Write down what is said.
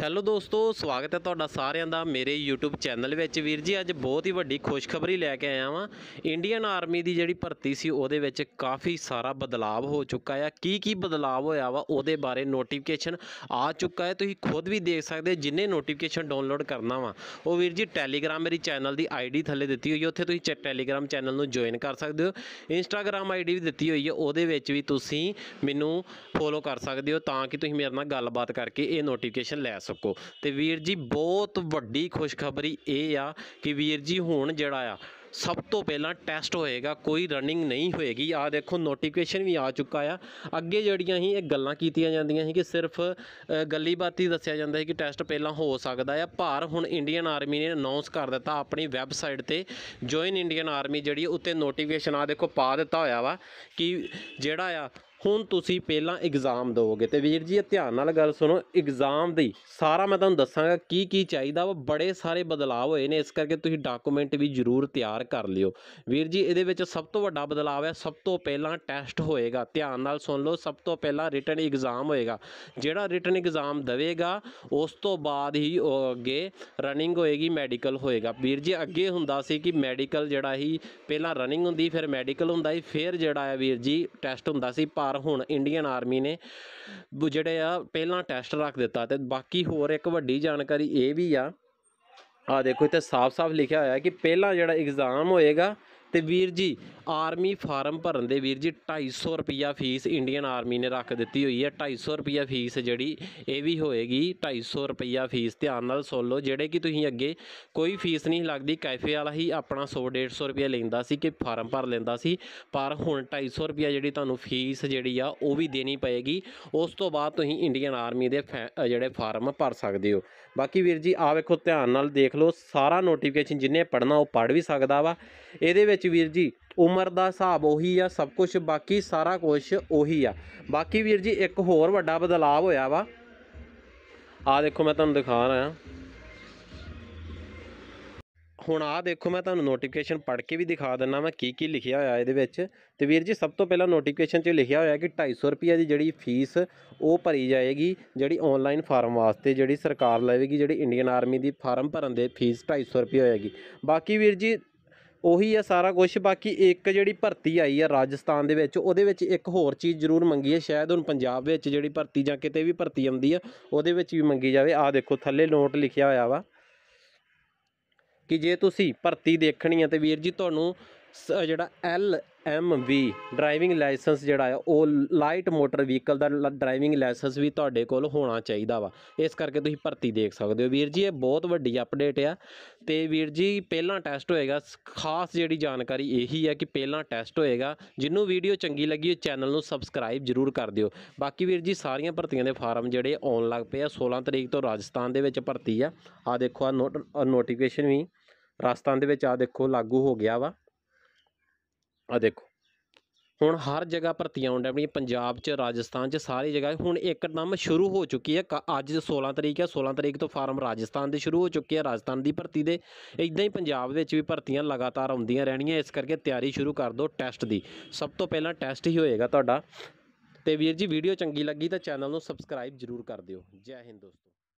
hello ਦੋਸਤੋ ਸਵਾਗਤ ਹੈ ਤੁਹਾਡਾ ਸਾਰਿਆਂ ਦਾ ਮੇਰੇ YouTube ਚੈਨਲ ਵਿੱਚ ਵੀਰ ਜੀ ਅੱਜ ਬਹੁਤ ਹੀ ਵੱਡੀ ਖੁਸ਼ਖਬਰੀ ਲੈ ਕੇ ਆਇਆ ਵਾਂ ਇੰਡੀਅਨ ਆਰਮੀ ਦੀ ਜਿਹੜੀ ਭਰਤੀ ਸੀ ਉਹਦੇ ਵਿੱਚ ਕਾਫੀ ਸਾਰਾ ਬਦਲਾਅ ਹੋ ਚੁੱਕਾ ਹੈ ਕੀ ਕੀ ਬਦਲਾਅ ਹੋਇਆ ਵਾ ਉਹਦੇ ਬਾਰੇ ਨੋਟੀਫਿਕੇਸ਼ਨ ਆ ਚੁੱਕਾ ਹੈ ਤੁਸੀਂ ਖੁਦ ਵੀ ਦੇਖ ਸਕਦੇ ਜਿੰਨੇ ਨੋਟੀਫਿਕੇਸ਼ਨ ਡਾਊਨਲੋਡ ਕਰਨਾ ਵਾ ਉਹ ਵੀਰ ਜੀ ਟੈਲੀਗ੍ਰਾਮ ਮੇਰੀ ਚੈਨਲ ਦੀ ਆਈਡੀ ਥੱਲੇ ਦਿੱਤੀ ਹੋਈ ਹੈ ਉੱਥੇ ਤੁਸੀਂ ਟੈਲੀਗ੍ਰਾਮ ਚੈਨਲ ਨੂੰ ਜੁਆਇਨ ਕਰ ਸਕਦੇ ਹੋ ਇੰਸਟਾਗ੍ਰam ਆਈਡੀ ਵੀ ਦਿੱਤੀ ਹੋਈ ਹੈ ਉਹਦੇ ਵਿੱਚ ਵੀ ਤੁਸੀਂ ਮੈਨੂੰ ਫੋਲੋ ਕਰ ਸਕਦੇ ਹੋ ਤਾਂ ਕਿ ਤੁਸੀਂ ਮੇਰੇ ਨਾਲ ਗੱਲਬਾਤ ਕਰਕੇ ਇਹ ਨੋਟੀਫਿਕੇਸ਼ਨ ਲੈ ਸਕੋ ਤੇ ਵੀਰ ਜੀ ਬਹੁਤ ਵੱਡੀ ਖੁਸ਼ਖਬਰੀ ਇਹ ਆ ਕਿ ਵੀਰ ਜੀ ਹੁਣ ਜਿਹੜਾ ਆ ਸਭ ਤੋਂ ਪਹਿਲਾਂ ਟੈਸਟ ਹੋਏਗਾ ਕੋਈ ਰਨਿੰਗ ਨਹੀਂ ਹੋਏਗੀ ਆ ਦੇਖੋ ਨੋਟੀਫਿਕੇਸ਼ਨ ਵੀ ਆ ਚੁੱਕਾ ਆ ਅੱਗੇ ਜਿਹੜੀਆਂ ਹੀ ਇਹ ਗੱਲਾਂ ਕੀਤੀਆਂ ਜਾਂਦੀਆਂ ਸੀ ਕਿ ਸਿਰਫ ਗੱਲੀ ਬਾਤੀ ਦੱਸਿਆ ਜਾਂਦਾ ਸੀ ਕਿ ਟੈਸਟ ਪਹਿਲਾਂ ਹੋ ਸਕਦਾ ਆ ਭਾਰ ਹੁਣ ਇੰਡੀਅਨ ਆਰਮੀ ਨੇ ਅਨਾਉਂਸ ਕਰ ਦਿੱਤਾ ਆਪਣੀ ਵੈਬਸਾਈਟ ਤੇ ਜੁਆਇਨ ਇੰਡੀਅਨ ਆਰਮੀ ਜਿਹੜੀ ਉੱਤੇ ਨੋਟੀਫਿਕੇਸ਼ਨ ਆ ਦੇਖੋ ਪਾ ਦਿੱਤਾ ਹੋਇਆ ਵਾ ਕਿ ਜਿਹੜਾ ਆ ਹੁਣ ਤੁਸੀਂ ਪਹਿਲਾਂ ਐਗਜ਼ਾਮ ਦਿਓਗੇ ਤੇ ਵੀਰ ਜੀ ਇਹ ਧਿਆਨ ਨਾਲ ਗੱਲ ਸੁਣੋ ਐਗਜ਼ਾਮ ਦੀ ਸਾਰਾ ਮੈਂ ਤੁਹਾਨੂੰ ਦੱਸਾਂਗਾ ਕੀ ਕੀ ਚਾਹੀਦਾ ਵਾ ਬੜੇ ਸਾਰੇ ਬਦਲਾਅ ਹੋਏ ਨੇ ਇਸ ਕਰਕੇ ਤੁਸੀਂ ਡਾਕੂਮੈਂਟ ਵੀ ਜ਼ਰੂਰ ਤਿਆਰ ਕਰ ਲਿਓ ਵੀਰ ਜੀ ਇਹਦੇ ਵਿੱਚ ਸਭ ਤੋਂ ਵੱਡਾ ਬਦਲਾਅ ਹੈ ਸਭ ਤੋਂ ਪਹਿਲਾਂ ਟੈਸਟ ਹੋਏਗਾ ਧਿਆਨ ਨਾਲ ਸੁਣ ਲਓ ਸਭ ਤੋਂ ਪਹਿਲਾਂ ਰਿਟਨ ਐਗਜ਼ਾਮ ਹੋਏਗਾ ਜਿਹੜਾ ਰਿਟਨ ਐਗਜ਼ਾਮ ਦੇਵੇਗਾ ਉਸ ਤੋਂ ਬਾਅਦ ਹੀ ਅੱਗੇ ਰਨਿੰਗ ਹੋਏਗੀ ਮੈਡੀਕਲ ਹੋਏਗਾ ਵੀਰ ਜੀ ਅੱਗੇ ਹੁੰਦਾ ਸੀ ਕਿ ਮੈਡੀਕਲ ਜਿਹੜਾ ਹੀ ਪਹਿਲਾਂ ਰਨਿੰਗ ਹੁੰਦੀ ਫਿਰ ਮੈਡੀਕਲ ਹੁੰਦਾ ਹੀ ਫਿਰ ਜਿਹੜਾ ਹੈ ਵੀਰ ਜੀ ਟੈਸਟ ਹੁੰਦਾ ਸੀ ਲਗਾਤਾਰ ਹੁਣ ਇੰਡੀਅਨ ਆਰਮੀ ਨੇ ਜਿਹੜੇ ਆ ਪਹਿਲਾਂ ਟੈਸਟ ਰੱਖ ਦਿੱਤਾ ਤੇ ਬਾਕੀ ਹੋਰ ਇੱਕ ਵੱਡੀ ਜਾਣਕਾਰੀ ਇਹ ਵੀ ਆ ਆ ਦੇਖੋ ਇੱਥੇ ਸਾਫ਼-ਸਾਫ਼ ਲਿਖਿਆ ਹੋਇਆ ਹੈ ਕਿ ਪਹਿਲਾ ਜਿਹੜਾ ਐਗਜ਼ਾਮ ਹੋਏਗਾ ਤੇ ਵੀਰ ਜੀ ਆਰਮੀ ਫਾਰਮ ਭਰਨ ਦੇ ਵੀਰ ਜੀ 250 ਰੁਪਿਆ ਫੀਸ ਇੰਡੀਅਨ ਆਰਮੀ ਨੇ ਰੱਖ ਦਿੱਤੀ ਹੋਈ ਹੈ 250 ਰੁਪਿਆ ਫੀਸ ਜਿਹੜੀ ਇਹ ਵੀ ਹੋਏਗੀ 250 ਰੁਪਿਆ ਫੀਸ ਧਿਆਨ ਨਾਲ ਸੁਣ ਲਓ ਜਿਹੜੇ ਕਿ ਤੁਸੀਂ ਅੱਗੇ ਕੋਈ ਫੀਸ ਨਹੀਂ ਲੱਗਦੀ ਕੈਫੇ ਵਾਲਾ ਹੀ ਆਪਣਾ 100 150 ਰੁਪਿਆ ਲੈਂਦਾ ਸੀ ਕਿ ਫਾਰਮ ਭਰ ਲੈਂਦਾ ਸੀ ਪਰ ਹੁਣ 250 ਰੁਪਿਆ ਜਿਹੜੀ ਤੁਹਾਨੂੰ ਫੀਸ ਜਿਹੜੀ ਆ ਉਹ ਵੀ ਦੇਣੀ ਪਏਗੀ ਉਸ ਤੋਂ ਬਾਅਦ ਤੁਸੀਂ ਇੰਡੀਅਨ ਆਰਮੀ ਦੇ ਜਿਹੜੇ ਫਾਰਮ ਭਰ ਸਕਦੇ ਹੋ ਬਾਕੀ ਵੀਰ ਜੀ ਆ ਵੇਖੋ ਧਿਆਨ ਨਾਲ ਦੇਖ ਲਓ ਸਾਰਾ ਨੋਟੀਫਿਕੇਸ਼ਨ ਜਿੰਨੇ ਪੜਨਾ ਉਹ ਪੜ ਵੀ ਸਕਦਾ ਵਾ ਇਹਦੇ ਵਿੱਚ ਵੀਰ ਜੀ ਉਮਰ ਦਾ ਹਿਸਾਬ ਉਹੀ ਆ ਸਭ ਕੁਝ ਬਾਕੀ ਸਾਰਾ ਕੁਝ ਉਹੀ ਆ ਬਾਕੀ ਵੀਰ ਜੀ ਇੱਕ ਹੋਰ ਵੱਡਾ ਬਦਲਾਅ ਹੋਇਆ ਵਾ ਆ ਦੇਖੋ ਮੈਂ ਤੁਹਾਨੂੰ ਦਿਖਾ ਰਿਹਾ ਹੁਣ ਆ ਦੇਖੋ ਮੈਂ ਤੁਹਾਨੂੰ ਨੋਟੀਫਿਕੇਸ਼ਨ ਪੜ੍ਹ ਕੇ ਵੀ ਦਿਖਾ ਦਿੰਨਾ ਮੈਂ ਕੀ ਕੀ ਲਿਖਿਆ ਹੋਇਆ ਇਹਦੇ ਵਿੱਚ ਤੇ ਵੀਰ ਜੀ ਸਭ ਤੋਂ ਪਹਿਲਾਂ ਨੋਟੀਫਿਕੇਸ਼ਨ 'ਚ ਲਿਖਿਆ ਹੋਇਆ ਕਿ 250 ਰੁਪਏ ਦੀ ਜਿਹੜੀ ਫੀਸ ਉਹ ਭਰੀ ਜਾਏਗੀ ਜਿਹੜੀ ਆਨਲਾਈਨ ਫਾਰਮ ਵਾਸਤੇ ਜਿਹੜੀ ਸਰਕਾਰ ਲਵੇਗੀ ਜਿਹੜੀ ਇੰਡੀਅਨ ਆਰਮੀ ਦੀ ਫਾਰਮ ਭਰਨ ਦੇ ਫੀਸ 250 ਰੁਪਏ ਹੋਏਗੀ ਬਾਕੀ ਵੀਰ ਜੀ ਉਹੀ ਆ ਸਾਰਾ ਕੁਝ ਬਾਕੀ ਇੱਕ ਜਿਹੜੀ ਭਰਤੀ ਆਈ ਆ ਰਾਜਸਥਾਨ ਦੇ ਵਿੱਚ ਉਹਦੇ ਵਿੱਚ ਇੱਕ ਹੋਰ ਚੀਜ਼ ਜ਼ਰੂਰ ਮੰਗੀ ਹੈ ਸ਼ਾਇਦ ਹੁਣ ਪੰਜਾਬ ਵਿੱਚ ਜਿਹੜੀ ਭਰਤੀ ਜਾਂ ਕਿਤੇ ਵੀ ਭਰਤੀ ਆਉਂਦੀ ਆ ਉਹਦੇ ਵਿੱਚ ਵੀ ਮੰਗੀ ਜਾਵੇ ਆ ਦੇਖੋ ਥੱਲੇ ਨੋਟ ਲਿਖਿਆ ਹੋਇਆ ਵਾ ਕਿ ਜੇ ਤੁਸੀਂ ਭਰਤੀ ਦੇਖਣੀ ਆ ਤੇ ਵੀਰ ਜੀ ਤੁਹਾਨੂੰ ਜਿਹੜਾ ਐਲ ਐਮਵੀ ਡਰਾਈਵਿੰਗ ਲਾਇਸੈਂਸ ਜਿਹੜਾ ਆ ਉਹ ਲਾਈਟ ਮੋਟਰ ਵਹੀਕਲ ਦਾ ਡਰਾਈਵਿੰਗ ਲਾਇਸੈਂਸ ਵੀ ਤੁਹਾਡੇ ਕੋਲ ਹੋਣਾ ਚਾਹੀਦਾ ਵਾ ਇਸ ਕਰਕੇ ਤੁਸੀਂ ਭਰਤੀ ਦੇਖ ਸਕਦੇ ਹੋ ਵੀਰ ਜੀ ਇਹ ਬਹੁਤ ਵੱਡੀ ਅਪਡੇਟ ਆ ਤੇ ਵੀਰ ਜੀ ਪਹਿਲਾਂ ਟੈਸਟ ਹੋਏਗਾ ਖਾਸ ਜਿਹੜੀ ਜਾਣਕਾਰੀ ਇਹੀ ਹੈ ਕਿ ਪਹਿਲਾਂ ਟੈਸਟ ਹੋਏਗਾ ਜਿੰਨੂੰ ਵੀਡੀਓ ਚੰਗੀ ਲੱਗੀ ਚੈਨਲ ਨੂੰ ਸਬਸਕ੍ਰਾਈਬ ਜ਼ਰੂਰ ਕਰ ਦਿਓ ਬਾਕੀ ਵੀਰ ਜੀ ਸਾਰੀਆਂ ਭਰਤੀਆਂ ਦੇ ਫਾਰਮ ਜਿਹੜੇ ਆਉਣ ਲੱਗ ਪਏ ਆ 16 ਤਰੀਕ ਤੋਂ ਰਾਜਸਥਾਨ ਦੇ ਵਿੱਚ ਭਰਤੀ ਆ ਆ ਦੇਖੋ ਆ ਨੋਟੀਫਿਕੇਸ਼ਨ ਵੀ ਰਾਜਸਥਾਨ ਦੇ ਵਿੱਚ ਆ ਦੇਖੋ ਲਾਗੂ ਹੋ ਗਿਆ ਵਾ ਆ ਦੇਖੋ ਹੁਣ ਹਰ ਜਗ੍ਹਾ ਭਰਤੀ ਆਉਣ ਆਪਣੀ ਪੰਜਾਬ 'ਚ ਰਾਜਸਥਾਨ 'ਚ ਸਾਰੀ ਜਗ੍ਹਾ ਹੁਣ ਇੱਕਦਮ ਸ਼ੁਰੂ ਹੋ ਚੁੱਕੀ ਹੈ ਅੱਜ 16 ਤਰੀਕ ਹੈ 16 ਤਰੀਕ ਤੋਂ ਫਾਰਮ ਰਾਜਸਥਾਨ ਦੇ ਸ਼ੁਰੂ ਹੋ ਚੁੱਕੇ ਹੈ ਰਾਜਸਥਾਨ ਦੀ ਭਰਤੀ ਦੇ ਇਦਾਂ ਹੀ ਪੰਜਾਬ ਵਿੱਚ ਵੀ ਭਰਤੀਆਂ ਲਗਾਤਾਰ ਆਉਂਦੀਆਂ ਰਹਿਣੀਆਂ ਇਸ ਕਰਕੇ ਤਿਆਰੀ ਸ਼ੁਰੂ ਕਰ ਦਿਓ ਟੈਸਟ ਦੀ ਸਭ ਤੋਂ ਪਹਿਲਾਂ ਟੈਸਟ ਹੀ ਹੋਏਗਾ ਤੁਹਾਡਾ ਤੇ ਵੀਰ ਜੀ ਵੀਡੀਓ ਚੰਗੀ ਲੱਗੀ ਤਾਂ ਚੈਨਲ ਨੂੰ ਸਬਸਕ੍ਰਾਈਬ ਜ਼ਰੂਰ ਕਰ ਦਿਓ ਜੈ ਹਿੰਦ ਦੋਸਤੋ